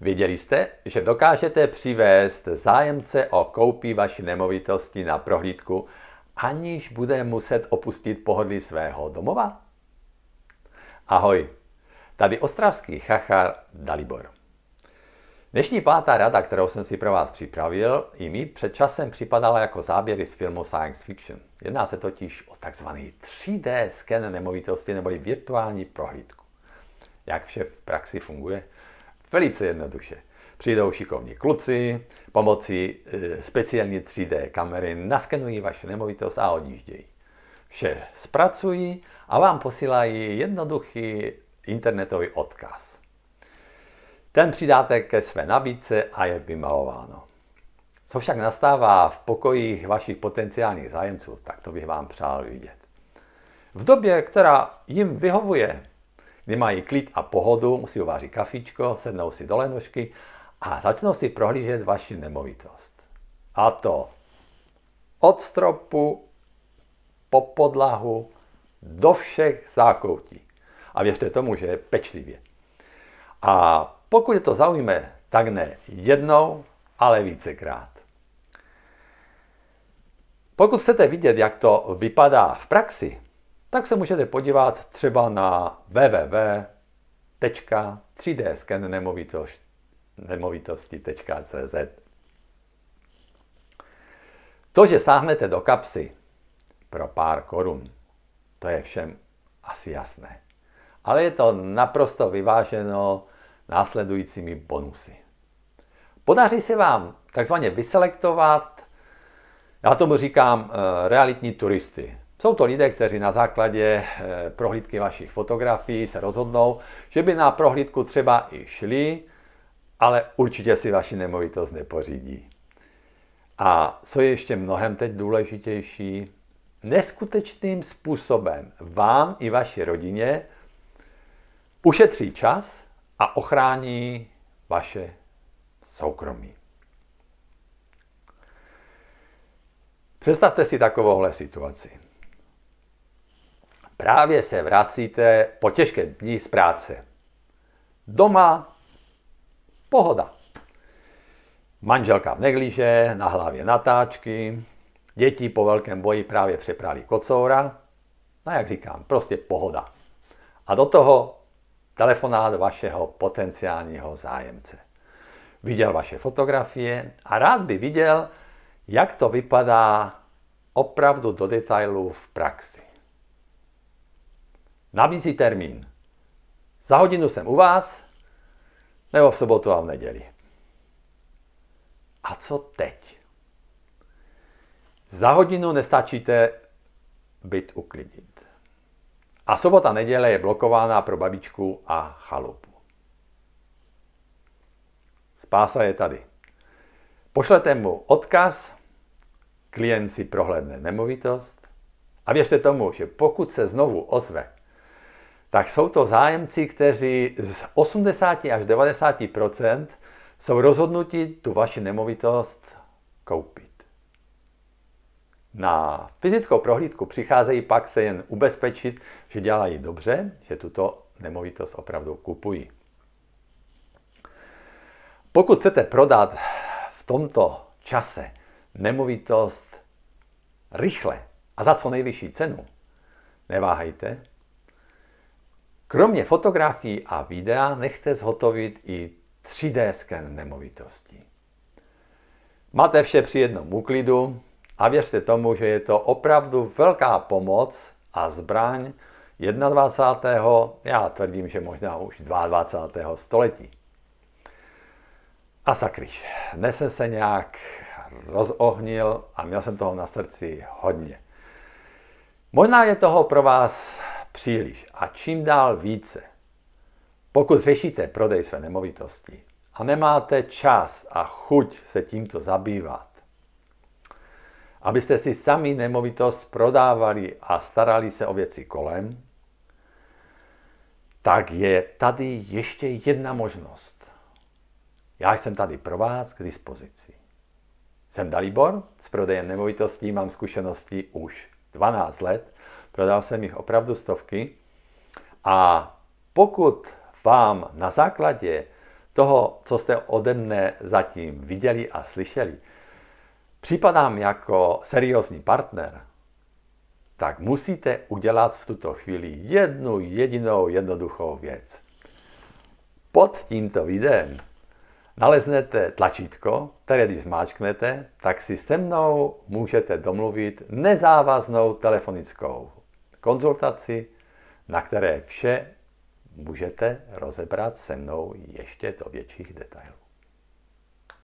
Viděli jste, že dokážete přivést zájemce o koupí vaší nemovitosti na prohlídku, aniž bude muset opustit pohodlí svého domova? Ahoj, tady ostravský chachar Dalibor. Dnešní pátá rada, kterou jsem si pro vás připravil, i mi před časem připadala jako záběry z filmu science fiction. Jedná se totiž o takzvaný 3D sken nemovitosti neboli virtuální prohlídku. Jak vše v praxi funguje? Velice jednoduše. Přijdou šikovní kluci, pomocí e, speciální 3D kamery naskenují vaši nemovitost a odjíždějí. Vše zpracují a vám posílají jednoduchý internetový odkaz. Ten přidáte ke své nabídce a je vymalováno. Co však nastává v pokojích vašich potenciálních zájemců, tak to bych vám přál vidět. V době, která jim vyhovuje, kde mají klid a pohodu, musí uvářit kafičko, sednou si do lenošky a začnou si prohlížet vaši nemovitost. A to od stropu po podlahu do všech zákoutí. A věřte tomu, že je pečlivě. A pokud je to zaujme, tak ne jednou, ale vícekrát. Pokud chcete vidět, jak to vypadá v praxi, tak se můžete podívat třeba na www3 dscannemovitosticz To, že sáhnete do kapsy pro pár korun, to je všem asi jasné. Ale je to naprosto vyváženo následujícími bonusy. Podaří se vám takzvaně vyselektovat, já tomu říkám eh, realitní turisty, jsou to lidé, kteří na základě eh, prohlídky vašich fotografií se rozhodnou, že by na prohlídku třeba i šli, ale určitě si vaši nemovitost nepořídí. A co je ještě mnohem teď důležitější, neskutečným způsobem vám i vaší rodině ušetří čas a ochrání vaše soukromí. Představte si takovouhle situaci. Právě se vracíte po těžkém dní z práce. Doma pohoda. Manželka v neglíže, na hlavě natáčky, děti po velkém boji právě přeprali kocoura. No jak říkám, prostě pohoda. A do toho telefonát vašeho potenciálního zájemce. Viděl vaše fotografie a rád by viděl, jak to vypadá opravdu do detailu v praxi nabízí termín. Za hodinu jsem u vás, nebo v sobotu a v neděli. A co teď? Za hodinu nestačíte byt uklidit. A sobota, neděle je blokována pro babičku a chalupu. Spása je tady. Pošlete mu odkaz, klient si prohlédne nemovitost a věřte tomu, že pokud se znovu ozve tak jsou to zájemci, kteří z 80 až 90 jsou rozhodnuti tu vaši nemovitost koupit. Na fyzickou prohlídku přicházejí pak se jen ubezpečit, že dělají dobře, že tuto nemovitost opravdu kupují. Pokud chcete prodat v tomto čase nemovitost rychle a za co nejvyšší cenu, neváhejte, Kromě fotografií a videa nechte zhotovit i 3D sken nemovitosti. Máte vše při jednom úklidu a věřte tomu, že je to opravdu velká pomoc a zbraň 21. já tvrdím, že možná už 22. století. A sakryš, dnes jsem se nějak rozohnil a měl jsem toho na srdci hodně. Možná je toho pro vás příliš a čím dál více. Pokud řešíte prodej své nemovitosti a nemáte čas a chuť se tímto zabývat, abyste si sami nemovitost prodávali a starali se o věci kolem, tak je tady ještě jedna možnost. Já jsem tady pro vás k dispozici. Jsem Dalibor, s prodejem nemovitostí mám zkušenosti už 12 let, prodal jsem jich opravdu stovky. A pokud vám na základě toho, co jste ode mne zatím viděli a slyšeli, připadám jako seriózní partner, tak musíte udělat v tuto chvíli jednu jedinou jednoduchou věc. Pod tímto videem naleznete tlačítko, které když zmáčknete, tak si se mnou můžete domluvit nezávaznou telefonickou konzultaci, na které vše můžete rozebrat se mnou ještě do větších detailů.